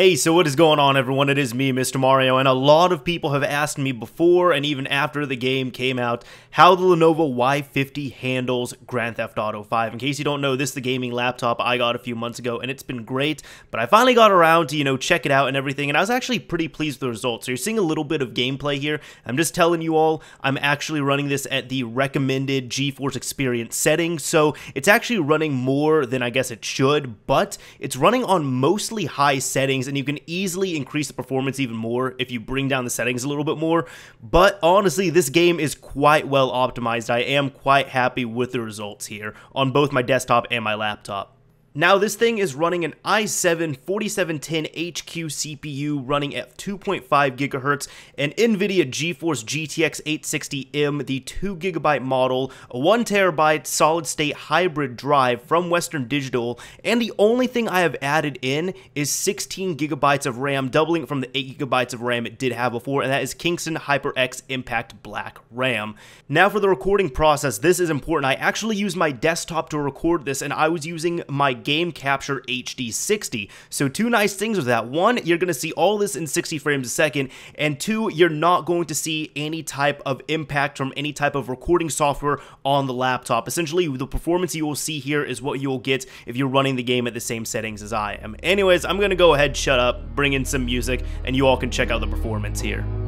Hey, so what is going on, everyone? It is me, Mr. Mario, and a lot of people have asked me before and even after the game came out how the Lenovo Y50 handles Grand Theft Auto 5. In case you don't know, this is the gaming laptop I got a few months ago, and it's been great, but I finally got around to, you know, check it out and everything, and I was actually pretty pleased with the results. So you're seeing a little bit of gameplay here. I'm just telling you all, I'm actually running this at the recommended GeForce Experience setting, so it's actually running more than I guess it should, but it's running on mostly high settings and you can easily increase the performance even more if you bring down the settings a little bit more. But honestly, this game is quite well optimized. I am quite happy with the results here on both my desktop and my laptop. Now this thing is running an i7-4710HQ CPU running at 2.5 GHz, an NVIDIA GeForce GTX 860M, the 2GB model, a 1TB solid-state hybrid drive from Western Digital, and the only thing I have added in is 16GB of RAM, doubling from the 8GB of RAM it did have before, and that is Kingston HyperX Impact Black RAM. Now for the recording process, this is important. I actually used my desktop to record this, and I was using my Game Capture HD 60. So two nice things with that. One, you're going to see all this in 60 frames a second, and two, you're not going to see any type of impact from any type of recording software on the laptop. Essentially, the performance you will see here is what you'll get if you're running the game at the same settings as I am. Anyways, I'm going to go ahead, shut up, bring in some music, and you all can check out the performance here.